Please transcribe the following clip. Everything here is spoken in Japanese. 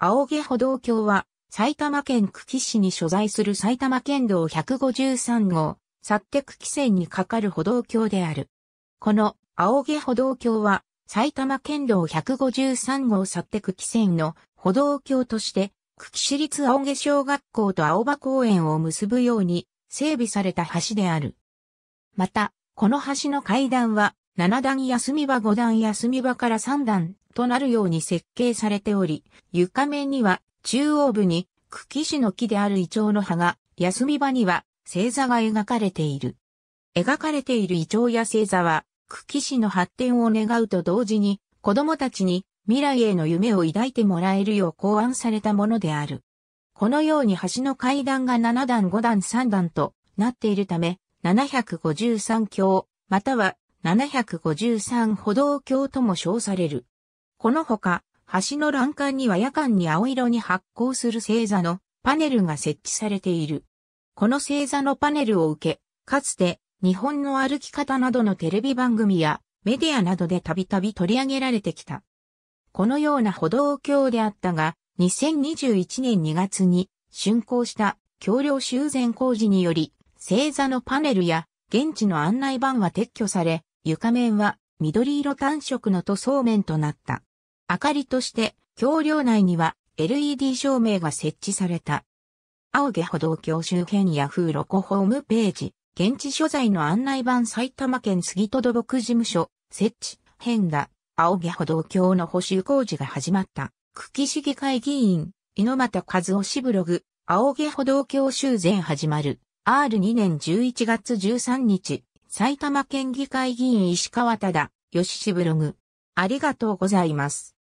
青毛歩道橋は、埼玉県久喜市に所在する埼玉県道153号、薩手久喜線に架かる歩道橋である。この青毛歩道橋は、埼玉県道153号薩手久喜線の歩道橋として、久喜市立青毛小学校と青葉公園を結ぶように整備された橋である。また、この橋の階段は、7段休み場5段休み場から3段となるように設計されており、床面には中央部に茎種の木である胃腸の葉が、休み場には星座が描かれている。描かれている胃腸や星座は、茎種の発展を願うと同時に、子供たちに未来への夢を抱いてもらえるよう考案されたものである。このように橋の階段が7段5段3段となっているため、753橋、または753歩道橋とも称される。このほか、橋の欄干には夜間に青色に発光する星座のパネルが設置されている。この星座のパネルを受け、かつて日本の歩き方などのテレビ番組やメディアなどでたびたび取り上げられてきた。このような歩道橋であったが、2021年2月に竣工した橋梁修繕工事により、星座のパネルや現地の案内板は撤去され、床面は緑色単色の塗装面となった。明かりとして、橋梁内には LED 照明が設置された。青毛歩道橋周辺ヤフーロコホームページ、現地所在の案内板埼玉県杉戸土木事務所、設置、変だ、青毛歩道橋の補修工事が始まった。久喜市議会議員、猪俣和夫氏ブログ、青毛歩道橋修繕始まる、R2 年11月13日、埼玉県議会議員石川忠、吉氏ブログ。ありがとうございます。